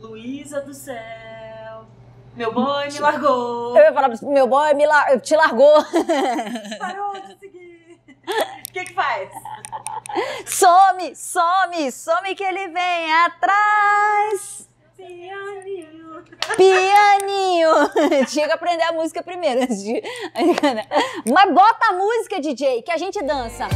Luísa do céu, meu boy me largou. Eu ia falar, meu boy me lar te largou. Parou de seguir. O que que faz? Some, some, some que ele vem atrás. Pianinho. Pianinho. Tinha que aprender a música primeiro. Mas bota a música, DJ, que a gente dança.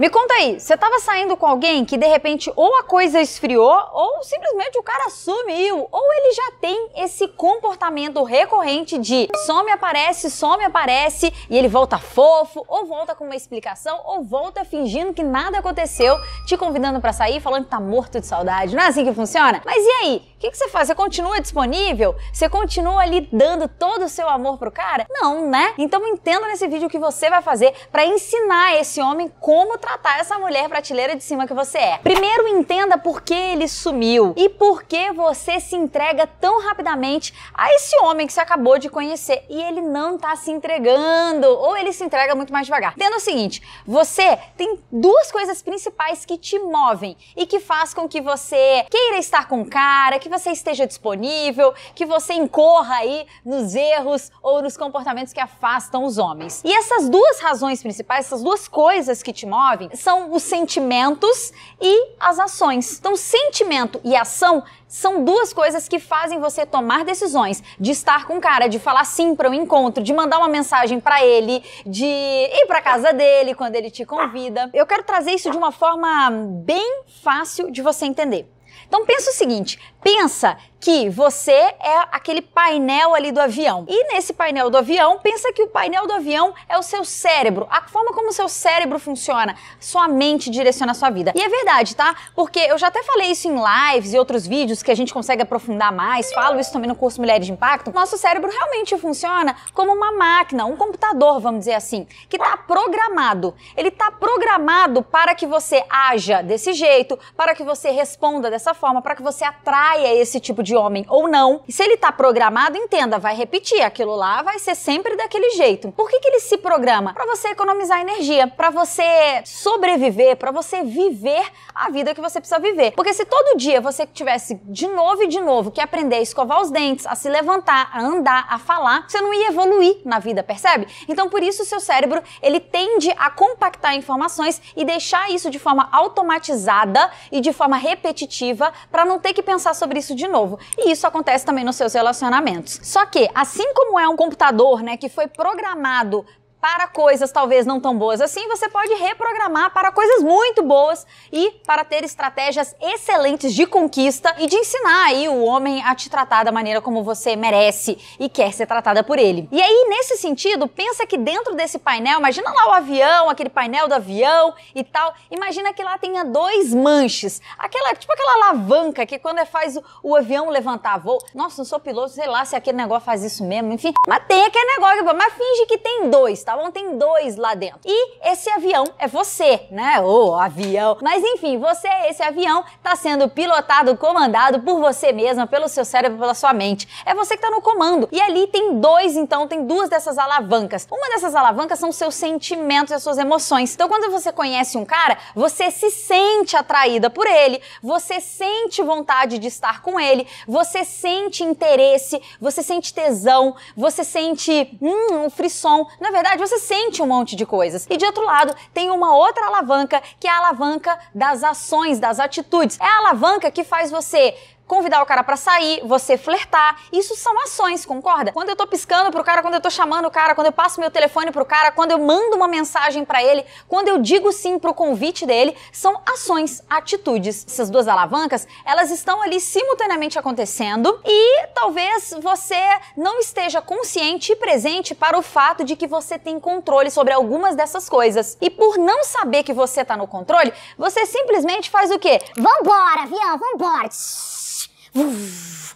Me conta aí, você estava saindo com alguém que de repente ou a coisa esfriou ou simplesmente o cara sumiu, ou ele já tem esse comportamento recorrente de some aparece, some aparece e ele volta fofo, ou volta com uma explicação, ou volta fingindo que nada aconteceu, te convidando para sair, falando que tá morto de saudade. Não é assim que funciona? Mas e aí? O que, que você faz? Você continua disponível? Você continua ali dando todo o seu amor pro cara? Não, né? Então entenda nesse vídeo o que você vai fazer para ensinar esse homem como trabalhar tratar essa mulher prateleira de cima que você é. Primeiro, entenda por que ele sumiu e por que você se entrega tão rapidamente a esse homem que você acabou de conhecer e ele não tá se entregando ou ele se entrega muito mais devagar. Vendo o seguinte: você tem duas coisas principais que te movem e que faz com que você queira estar com o cara, que você esteja disponível, que você incorra aí nos erros ou nos comportamentos que afastam os homens. E essas duas razões principais, essas duas coisas que te movem, são os sentimentos e as ações. Então, sentimento e ação são duas coisas que fazem você tomar decisões, de estar com o cara, de falar sim para um encontro, de mandar uma mensagem para ele, de ir para casa dele quando ele te convida. Eu quero trazer isso de uma forma bem fácil de você entender. Então pensa o seguinte, pensa que você é aquele painel ali do avião. E nesse painel do avião, pensa que o painel do avião é o seu cérebro, a forma como o seu cérebro funciona, sua mente direciona a sua vida. E é verdade, tá? Porque eu já até falei isso em lives e outros vídeos que a gente consegue aprofundar mais, falo isso também no curso Mulheres de Impacto. Nosso cérebro realmente funciona como uma máquina, um computador, vamos dizer assim, que está programado. Ele está programado para que você haja desse jeito, para que você responda dessa forma, para que você atraia esse tipo de de homem ou não. E se ele tá programado, entenda, vai repetir. Aquilo lá vai ser sempre daquele jeito. Por que, que ele se programa? Para você economizar energia, para você sobreviver, para você viver a vida que você precisa viver. Porque se todo dia você tivesse de novo e de novo que aprender a escovar os dentes, a se levantar, a andar, a falar, você não ia evoluir na vida, percebe? Então por isso o seu cérebro, ele tende a compactar informações e deixar isso de forma automatizada e de forma repetitiva para não ter que pensar sobre isso de novo. E isso acontece também nos seus relacionamentos. Só que, assim como é um computador, né, que foi programado para coisas talvez não tão boas assim, você pode reprogramar para coisas muito boas e para ter estratégias excelentes de conquista e de ensinar aí o homem a te tratar da maneira como você merece e quer ser tratada por ele. E aí, nesse sentido, pensa que dentro desse painel, imagina lá o avião, aquele painel do avião e tal, imagina que lá tenha dois manches, aquela, tipo aquela alavanca que quando é faz o, o, avião levantar voo, nossa, não sou piloto, sei lá se aquele negócio faz isso mesmo, enfim, mas tem aquele negócio, mas finge que tem dois, tá então, tem dois lá dentro. E esse avião é você, né? O oh, avião. Mas enfim, você, esse avião, está sendo pilotado, comandado por você mesma, pelo seu cérebro, pela sua mente. É você que está no comando. E ali tem dois, então, tem duas dessas alavancas. Uma dessas alavancas são seus sentimentos e as suas emoções. Então, quando você conhece um cara, você se sente atraída por ele, você sente vontade de estar com ele, você sente interesse, você sente tesão, você sente hum, um frisson. Na verdade, verdade você sente um monte de coisas. E de outro lado, tem uma outra alavanca, que é a alavanca das ações, das atitudes. É a alavanca que faz você convidar o cara para sair, você flertar. Isso são ações, concorda? Quando eu tô piscando pro cara, quando eu tô chamando o cara, quando eu passo meu telefone pro cara, quando eu mando uma mensagem para ele, quando eu digo sim pro convite dele, são ações, atitudes. Essas duas alavancas, elas estão ali simultaneamente acontecendo e talvez você não esteja consciente e presente para o fato de que você tem controle sobre algumas dessas coisas. E por não saber que você tá no controle, você simplesmente faz o quê? Vambora, avião, vambora!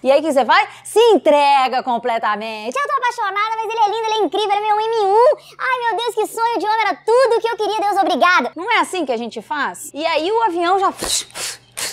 E aí o que você faz? Se entrega completamente. Eu tô apaixonada, mas ele é lindo, ele é incrível, ele é meu M1. Ai meu Deus, que sonho de homem, era tudo o que eu queria, Deus obrigada. Não é assim que a gente faz? E aí o avião já...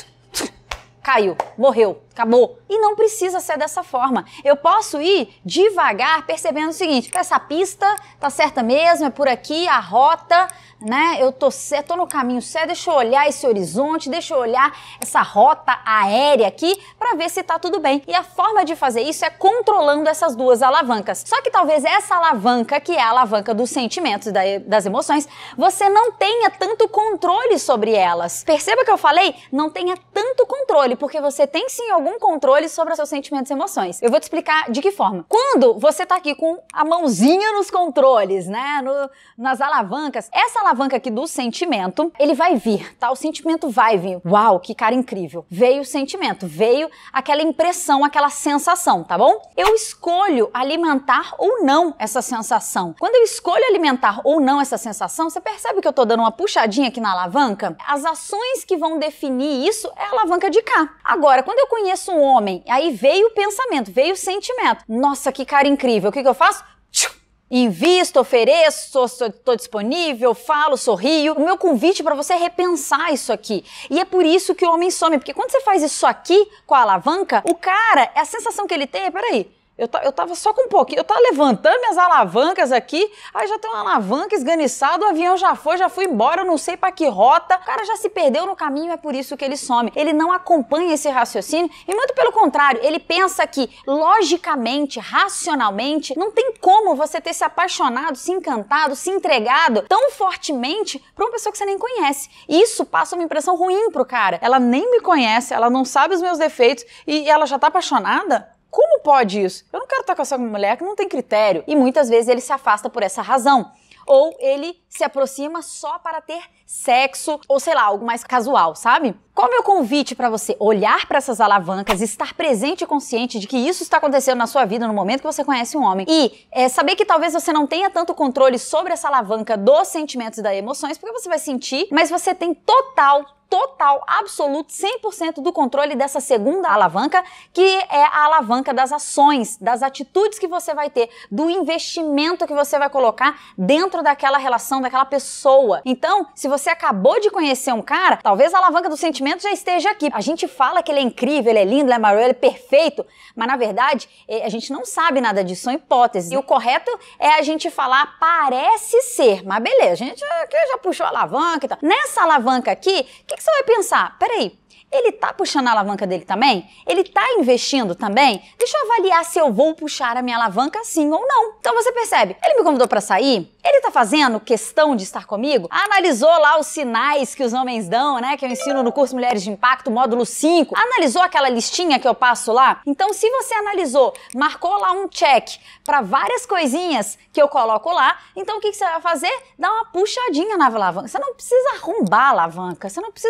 Caiu, morreu acabou. E não precisa ser dessa forma. Eu posso ir devagar percebendo o seguinte: essa pista tá certa mesmo, é por aqui, a rota, né? Eu tô, tô no caminho certo, deixa eu olhar esse horizonte, deixa eu olhar essa rota aérea aqui para ver se tá tudo bem. E a forma de fazer isso é controlando essas duas alavancas. Só que talvez essa alavanca, que é a alavanca dos sentimentos, das emoções, você não tenha tanto controle sobre elas. Perceba que eu falei, não tenha tanto controle, porque você tem sim algum algum controle sobre os seus sentimentos e emoções. Eu vou te explicar de que forma. Quando você tá aqui com a mãozinha nos controles, né, no, nas alavancas, essa alavanca aqui do sentimento, ele vai vir, tá? O sentimento vai vir. Uau, que cara incrível. Veio o sentimento, veio aquela impressão, aquela sensação, tá bom? Eu escolho alimentar ou não essa sensação. Quando eu escolho alimentar ou não essa sensação, você percebe que eu tô dando uma puxadinha aqui na alavanca? As ações que vão definir isso é a alavanca de cá. Agora, quando eu conheço conheço um homem. Aí veio o pensamento, veio o sentimento. Nossa, que cara incrível. O que, que eu faço? Tchum! Invisto, ofereço, estou disponível, falo, sorrio. O meu convite é para você é repensar isso aqui. E é por isso que o homem some, porque quando você faz isso aqui com a alavanca, o cara, a sensação que ele tem é: peraí, eu, eu tava só com um pouquinho, eu tava levantando minhas alavancas aqui, aí já tem uma alavanca esganiçada, o avião já foi, já foi embora, eu não sei para que rota. O cara já se perdeu no caminho, é por isso que ele some. Ele não acompanha esse raciocínio e muito pelo contrário, ele pensa que logicamente, racionalmente, não tem como você ter se apaixonado, se encantado, se entregado tão fortemente para uma pessoa que você nem conhece. Isso passa uma impressão ruim pro cara. Ela nem me conhece, ela não sabe os meus defeitos e ela já tá apaixonada? Como pode isso? Eu não quero estar com essa mulher que não tem critério. E muitas vezes ele se afasta por essa razão. Ou ele se aproxima só para ter sexo ou sei lá, algo mais casual, sabe? Como é o meu convite para você olhar para essas alavancas, estar presente e consciente de que isso está acontecendo na sua vida no momento que você conhece um homem e é, saber que talvez você não tenha tanto controle sobre essa alavanca dos sentimentos e das emoções, porque você vai sentir, mas você tem total total, absoluto, 100% do controle dessa segunda alavanca, que é a alavanca das ações, das atitudes que você vai ter, do investimento que você vai colocar dentro daquela relação daquela pessoa. Então, se você acabou de conhecer um cara, talvez a alavanca do sentimento já esteja aqui. A gente fala que ele é incrível, ele é lindo, ele é maravilhoso, ele é perfeito, mas na verdade é, a gente não sabe nada disso, são hipóteses. E o correto é a gente falar parece ser, mas beleza, a gente aqui já puxou a alavanca e tal. Nessa alavanca aqui, o que, que você vai pensar? Peraí, ele tá puxando a alavanca dele também? Ele tá investindo também? Deixa eu avaliar se eu vou puxar a minha alavanca sim ou não. Então você percebe, ele me convidou para sair? Ele tá fazendo questão de estar comigo? Analisou lá os sinais que os homens dão, né? Que eu ensino no curso Mulheres de Impacto, módulo 5. Analisou aquela listinha que eu passo lá? Então, se você analisou, marcou lá um check para várias coisinhas que eu coloco lá, então o que, que você vai fazer? Dá uma puxadinha na alavanca. Você não precisa arrombar a alavanca, você não precisa.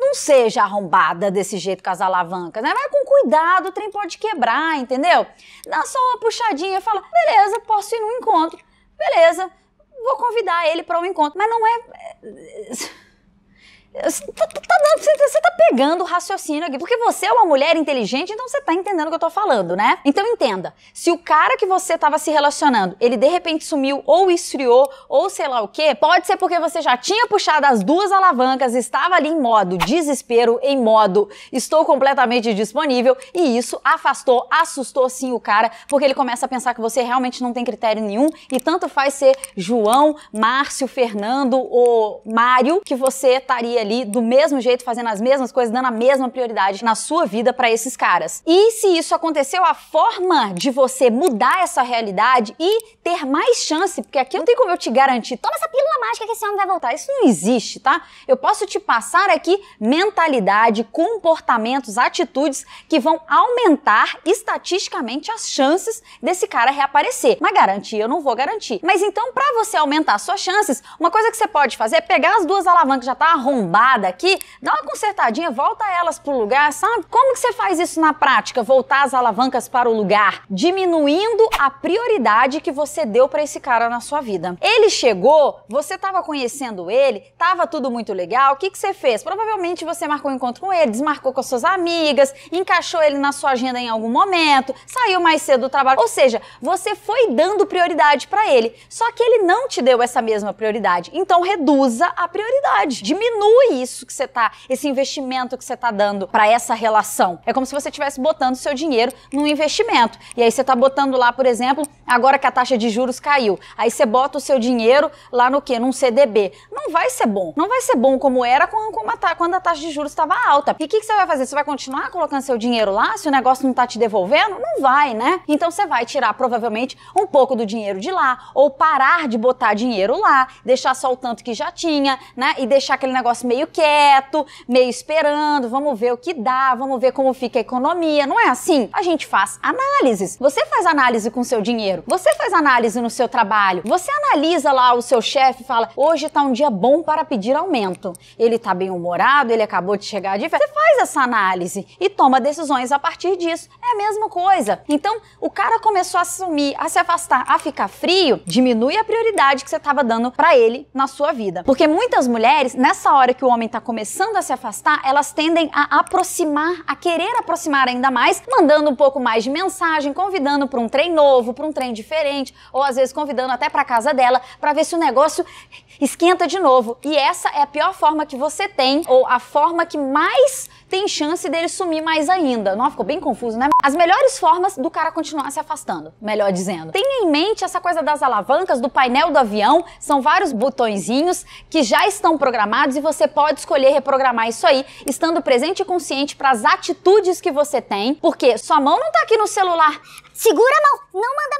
Não seja arrombada desse jeito com as alavancas, né? Vai com cuidado, o trem pode quebrar, entendeu? Dá só uma puxadinha, fala, beleza, posso ir num encontro. Beleza, vou convidar ele para um encontro. Mas não é. é você assim, tá, tá, tá, tá, pegando o raciocínio aqui. Porque você é uma mulher inteligente, então você tá entendendo o que eu tô falando, né? Então entenda. Se o cara que você tava se relacionando, ele de repente sumiu, ou esfriou, ou sei lá o quê, pode ser porque você já tinha puxado as duas alavancas, estava ali em modo desespero, em modo estou completamente disponível, e isso afastou, assustou sim o cara, porque ele começa a pensar que você realmente não tem critério nenhum, e tanto faz ser João, Márcio, Fernando ou Mário, que você estaria ali do mesmo jeito, fazendo as mesmas coisas, dando a mesma prioridade na sua vida para esses caras. E se isso aconteceu, a forma de você mudar essa realidade e ter mais chance, porque aqui não tem como eu te garantir, toda essa pílula mágica que esse homem vai voltar. Isso não existe, tá? Eu posso te passar aqui mentalidade, comportamentos, atitudes que vão aumentar estatisticamente as chances desse cara reaparecer. Mas garantir, eu não vou garantir. Mas então, para você aumentar suas chances, uma coisa que você pode fazer é pegar as duas alavancas que já tá arrombando aqui, dá uma consertadinha, volta elas pro lugar, sabe? Como que você faz isso na prática? Voltar as alavancas para o lugar, diminuindo a prioridade que você deu para esse cara na sua vida. Ele chegou, você estava conhecendo ele, estava tudo muito legal, o que que você fez? Provavelmente você marcou um encontro com ele, desmarcou com as suas amigas, encaixou ele na sua agenda em algum momento, saiu mais cedo do trabalho. Ou seja, você foi dando prioridade para ele, só que ele não te deu essa mesma prioridade. Então reduza a prioridade, diminui isso que você tá, esse investimento que você tá dando para essa relação. É como se você estivesse botando seu dinheiro num investimento. E aí você tá botando lá, por exemplo, agora que a taxa de juros caiu, aí você bota o seu dinheiro lá no quê? Num CDB. Não vai ser bom. Não vai ser bom como era quando a taxa de juros estava alta. E o que, que você vai fazer? Você vai continuar colocando seu dinheiro lá se o negócio não tá te devolvendo? Não vai, né? Então você vai tirar provavelmente um pouco do dinheiro de lá ou parar de botar dinheiro lá, deixar só o tanto que já tinha, né? E deixar aquele negócio meio meio quieto, meio esperando, vamos ver o que dá, vamos ver como fica a economia. Não é assim? A gente faz análises. Você faz análise com seu dinheiro, você faz análise no seu trabalho, você analisa lá o seu chefe e fala: hoje tá um dia bom para pedir aumento. Ele tá bem humorado, ele acabou de chegar de férias. Você faz essa análise e toma decisões a partir disso. É a mesma coisa. Então, o cara começou a sumir, a se afastar, a ficar frio, diminui a prioridade que você estava dando para ele na sua vida. Porque muitas mulheres, nessa hora que que o homem está começando a se afastar, elas tendem a aproximar, a querer aproximar ainda mais, mandando um pouco mais de mensagem, convidando para um trem novo, para um trem diferente, ou às vezes convidando até para casa dela, para ver se o negócio esquenta de novo. E essa é a pior forma que você tem, ou a forma que mais tem chance dele sumir mais ainda. Não, ficou bem confuso, né? As melhores formas do cara continuar se afastando, melhor dizendo. Tenha em mente essa coisa das alavancas, do painel do avião, são vários botõezinhos que já estão programados e você pode escolher reprogramar isso aí, estando presente e consciente para as atitudes que você tem, porque sua mão não tá aqui no celular. Segura a mão, não manda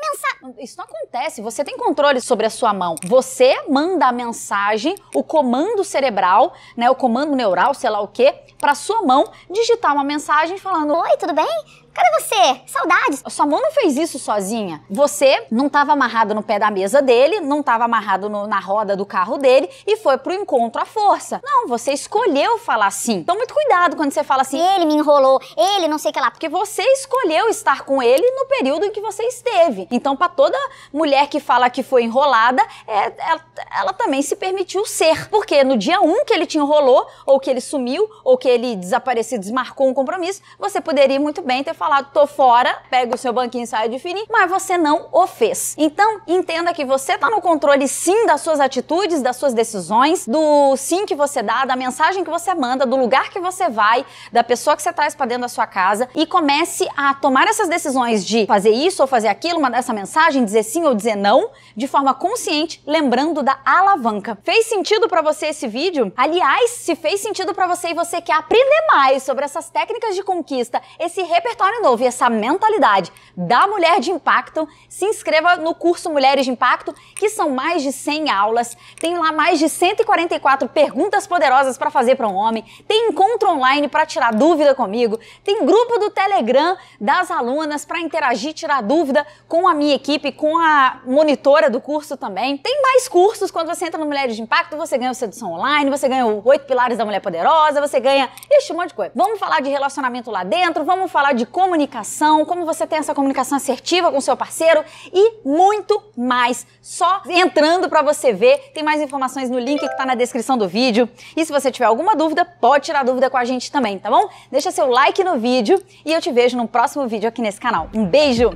isso não acontece. Você tem controle sobre a sua mão. Você manda a mensagem, o comando cerebral, né, o comando neural, sei lá o quê, para sua mão digitar uma mensagem falando: "Oi, tudo bem? Cadê você? Saudades! Sua mão não fez isso sozinha. Você não estava amarrado no pé da mesa dele, não estava amarrado no, na roda do carro dele e foi pro encontro à força. Não, você escolheu falar sim. Então, muito cuidado quando você fala assim. Ele me enrolou, ele não sei o que lá. Porque você escolheu estar com ele no período em que você esteve. Então, para toda mulher que fala que foi enrolada, é, ela, ela também se permitiu ser. Porque no dia 1 um que ele te enrolou, ou que ele sumiu, ou que ele desapareceu, desmarcou um compromisso, você poderia muito bem ter falado falado tô fora, pega o seu banquinho e sai de fininho, mas você não o fez. Então, entenda que você tá no controle sim das suas atitudes, das suas decisões, do sim que você dá, da mensagem que você manda, do lugar que você vai, da pessoa que você traz para dentro da sua casa e comece a tomar essas decisões de fazer isso ou fazer aquilo, mandar essa mensagem, dizer sim ou dizer não, de forma consciente, lembrando da alavanca. Fez sentido para você esse vídeo? Aliás, se fez sentido para você e você quer aprender mais sobre essas técnicas de conquista, esse repertório novo e essa mentalidade da mulher de impacto, se inscreva no curso Mulheres de Impacto, que são mais de 100 aulas, tem lá mais de 144 perguntas poderosas para fazer para um homem, tem encontro online para tirar dúvida comigo, tem grupo do Telegram das alunas para interagir, tirar dúvida com a minha equipe, com a monitora do curso também. Tem mais cursos quando você entra no Mulheres de Impacto, você ganha o Sedução Online, você ganha o Oito Pilares da Mulher Poderosa, você ganha, ixi, um monte de coisa. Vamos falar de relacionamento lá dentro, vamos falar de como comunicação, como você tem essa comunicação assertiva com seu parceiro e muito mais. Só entrando para você ver, tem mais informações no link que está na descrição do vídeo. E se você tiver alguma dúvida, pode tirar dúvida com a gente também, tá bom? Deixa seu like no vídeo e eu te vejo no próximo vídeo aqui nesse canal. Um beijo!